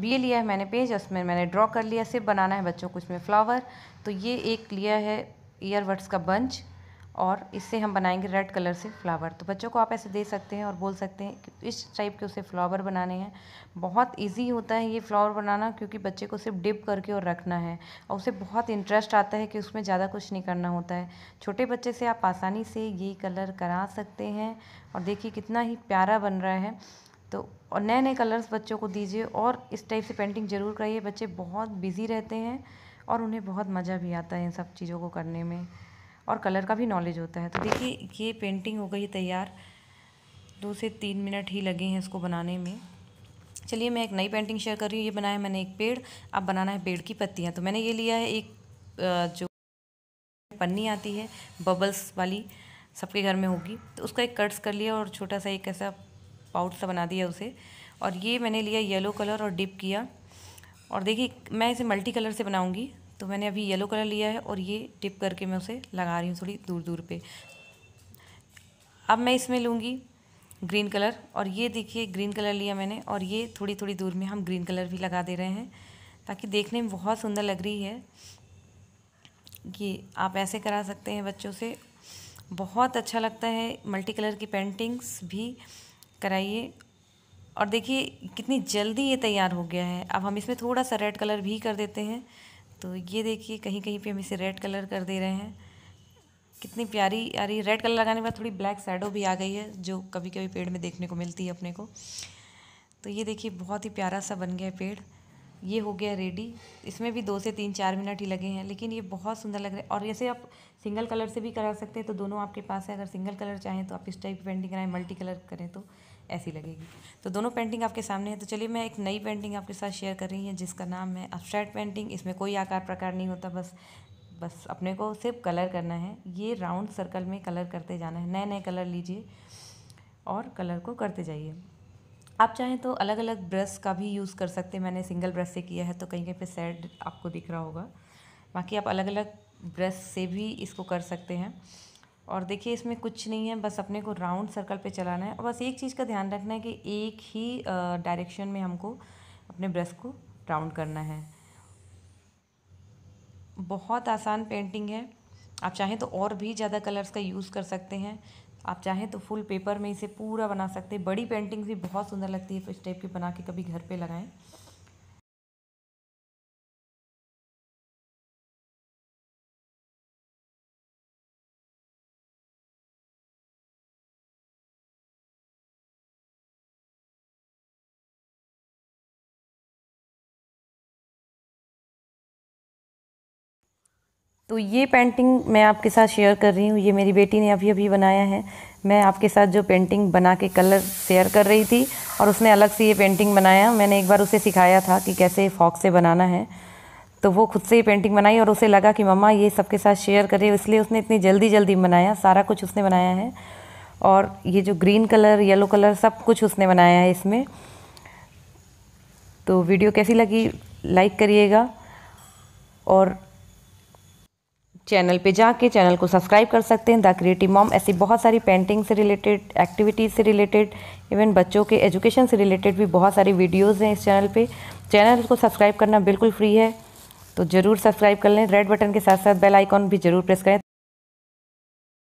अब ये लिया है मैंने पेज उसमें मैंने ड्रॉ कर लिया सिर्फ बनाना है बच्चों को इसमें फ्लावर तो ये एक लिया है ईयरबड्स का बंच और इससे हम बनाएंगे रेड कलर से फ्लावर तो बच्चों को आप ऐसे दे सकते हैं और बोल सकते हैं कि इस टाइप के उसे फ्लावर बनाने हैं बहुत इजी होता है ये फ्लावर बनाना क्योंकि बच्चे को सिर्फ डिप करके और रखना है और उसे बहुत इंटरेस्ट आता है कि उसमें ज़्यादा कुछ नहीं करना होता है छोटे बच्चे से आप आसानी से ये कलर करा सकते हैं और देखिए कितना ही प्यारा बन रहा है तो और नए नए कलर्स बच्चों को दीजिए और इस टाइप से पेंटिंग ज़रूर कराइए बच्चे बहुत बिज़ी रहते हैं और उन्हें बहुत मज़ा भी आता है इन सब चीज़ों को करने में और कलर का भी नॉलेज होता है तो देखिए ये पेंटिंग हो गई तैयार दो से तीन मिनट ही लगे हैं इसको बनाने में चलिए मैं एक नई पेंटिंग शेयर कर रही हूँ ये बनाया मैंने एक पेड़ अब बनाना है पेड़ की पत्तियाँ तो मैंने ये लिया है एक जो पन्नी आती है बबल्स वाली सबके घर में होगी तो उसका एक कट्स कर लिया और छोटा सा एक ऐसा पाउट सा बना दिया उसे और ये मैंने लिया येलो कलर और डिप किया और देखिए मैं इसे मल्टी कलर से बनाऊंगी तो मैंने अभी येलो कलर लिया है और ये डिप करके मैं उसे लगा रही हूँ थोड़ी दूर दूर पे अब मैं इसमें लूँगी ग्रीन कलर और ये देखिए ग्रीन कलर लिया मैंने और ये थोड़ी थोड़ी दूर में हम ग्रीन कलर भी लगा दे रहे हैं ताकि देखने में बहुत सुंदर लग रही है कि आप ऐसे करा सकते हैं बच्चों से बहुत अच्छा लगता है मल्टी कलर की पेंटिंग्स भी कराइए और देखिए कितनी जल्दी ये तैयार हो गया है अब हम इसमें थोड़ा सा रेड कलर भी कर देते हैं तो ये देखिए कहीं कहीं पे हम इसे रेड कलर कर दे रहे हैं कितनी प्यारी आ रही रेड कलर लगाने के बाद थोड़ी ब्लैक साइडो भी आ गई है जो कभी कभी पेड़ में देखने को मिलती है अपने को तो ये देखिए बहुत ही प्यारा सा बन गया है पेड़ ये हो गया रेडी इसमें भी दो से तीन चार मिनट ही लगे हैं लेकिन ये बहुत सुंदर लग रहा है और जैसे आप सिंगल कलर से भी करा सकते हैं तो दोनों आपके पास है अगर सिंगल कलर चाहें तो आप इस टाइप की पेंटिंग कराएं मल्टी कलर करें तो ऐसी लगेगी तो दोनों पेंटिंग आपके सामने है तो चलिए मैं एक नई पेंटिंग आपके साथ शेयर कर रही हूँ जिसका नाम है अब्स्ट्रैक्ट पेंटिंग इसमें कोई आकार प्रकार नहीं होता बस बस अपने को सिर्फ कलर करना है ये राउंड सर्कल में कलर करते जाना है नए नए कलर लीजिए और कलर को करते जाइए आप चाहें तो अलग अलग ब्रश का भी यूज़ कर सकते हैं मैंने सिंगल ब्रश से किया है तो कहीं कहीं पे सेड आपको दिख रहा होगा बाकी आप अलग अलग ब्रश से भी इसको कर सकते हैं और देखिए इसमें कुछ नहीं है बस अपने को राउंड सर्कल पे चलाना है और बस एक चीज़ का ध्यान रखना है कि एक ही डायरेक्शन में हमको अपने ब्रश को राउंड करना है बहुत आसान पेंटिंग है आप चाहें तो और भी ज़्यादा कलर्स का यूज़ कर सकते हैं आप चाहें तो फुल पेपर में इसे पूरा बना सकते हैं बड़ी पेंटिंग्स भी बहुत सुंदर लगती है इस टाइप की बना के कभी घर पे लगाएं तो ये पेंटिंग मैं आपके साथ शेयर कर रही हूँ ये मेरी बेटी ने अभी अभी बनाया है मैं आपके साथ जो पेंटिंग बना के कलर शेयर कर रही थी और उसने अलग से ये पेंटिंग बनाया मैंने एक बार उसे सिखाया था कि कैसे फॉक से बनाना है तो वो खुद से ही पेंटिंग बनाई और उसे लगा कि मम्मा ये सबके साथ शेयर कर करे इसलिए उसने इतनी जल्दी जल्दी बनाया सारा कुछ उसने बनाया है और ये जो ग्रीन कलर येलो कलर सब कुछ उसने बनाया है इसमें तो वीडियो कैसी लगी लाइक करिएगा और चैनल पे जाके चैनल को सब्सक्राइब कर सकते हैं द क्रिएटिव मॉम ऐसी बहुत सारी पेंटिंग से रिलेटेड एक्टिविटीज़ से रिलेटेड इवन बच्चों के एजुकेशन से रिलेटेड भी बहुत सारी वीडियोज़ हैं इस चैनल पे चैनल को सब्सक्राइब करना बिल्कुल फ्री है तो ज़रूर सब्सक्राइब कर लें रेड बटन के साथ साथ बेल आइकॉन भी ज़रूर प्रेस करें